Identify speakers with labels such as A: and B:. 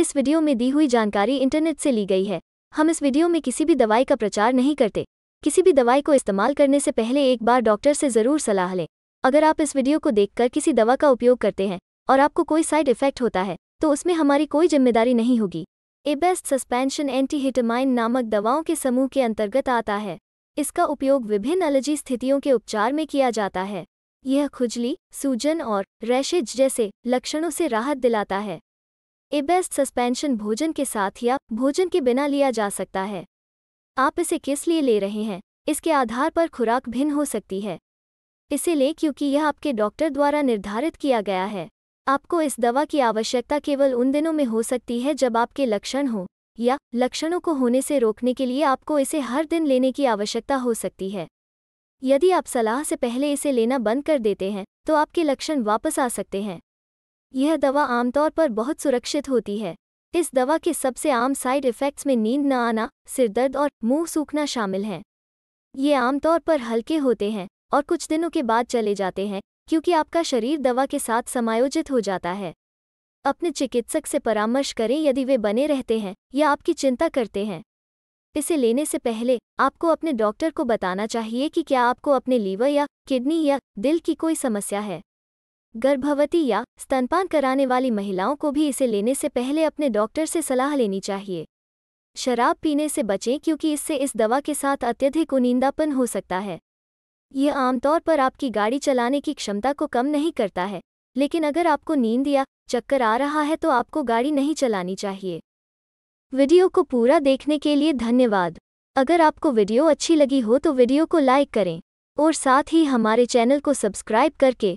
A: इस वीडियो में दी हुई जानकारी इंटरनेट से ली गई है हम इस वीडियो में किसी भी दवाई का प्रचार नहीं करते किसी भी दवाई को इस्तेमाल करने से पहले एक बार डॉक्टर से ज़रूर सलाह लें अगर आप इस वीडियो को देखकर किसी दवा का उपयोग करते हैं और आपको कोई साइड इफेक्ट होता है तो उसमें हमारी कोई जिम्मेदारी नहीं होगी एबेस्ट सस्पेंशन एंटीहिटामाइन नामक दवाओं के समूह के अंतर्गत आता है इसका उपयोग विभिन्न एलर्जी स्थितियों के उपचार में किया जाता है यह खुजली सूजन और रैशेज जैसे लक्षणों से राहत दिलाता है एबेस्ट सस्पेंशन भोजन के साथ या भोजन के बिना लिया जा सकता है आप इसे किस लिए ले रहे हैं इसके आधार पर खुराक भिन्न हो सकती है इसे लें क्योंकि यह आपके डॉक्टर द्वारा निर्धारित किया गया है आपको इस दवा की आवश्यकता केवल उन दिनों में हो सकती है जब आपके लक्षण हों या लक्षणों को होने से रोकने के लिए आपको इसे हर दिन लेने की आवश्यकता हो सकती है यदि आप सलाह से पहले इसे लेना बंद कर देते हैं तो आपके लक्षण वापस आ सकते हैं यह दवा आमतौर पर बहुत सुरक्षित होती है इस दवा के सबसे आम साइड इफ़ेक्ट्स में नींद न आना सिरदर्द और मुंह सूखना शामिल हैं ये आमतौर पर हल्के होते हैं और कुछ दिनों के बाद चले जाते हैं क्योंकि आपका शरीर दवा के साथ समायोजित हो जाता है अपने चिकित्सक से परामर्श करें यदि वे बने रहते हैं या आपकी चिंता करते हैं इसे लेने से पहले आपको अपने डॉक्टर को बताना चाहिए कि क्या आपको अपने लीवर या किडनी या दिल की कोई समस्या है गर्भवती या स्तनपान कराने वाली महिलाओं को भी इसे लेने से पहले अपने डॉक्टर से सलाह लेनी चाहिए शराब पीने से बचें क्योंकि इससे इस दवा के साथ अत्यधिक उनिंदापन हो सकता है यह आमतौर पर आपकी गाड़ी चलाने की क्षमता को कम नहीं करता है लेकिन अगर आपको नींद या चक्कर आ रहा है तो आपको गाड़ी नहीं चलानी चाहिए वीडियो को पूरा देखने के लिए धन्यवाद अगर आपको वीडियो अच्छी लगी हो तो वीडियो को लाइक करें और साथ ही हमारे चैनल को सब्सक्राइब करके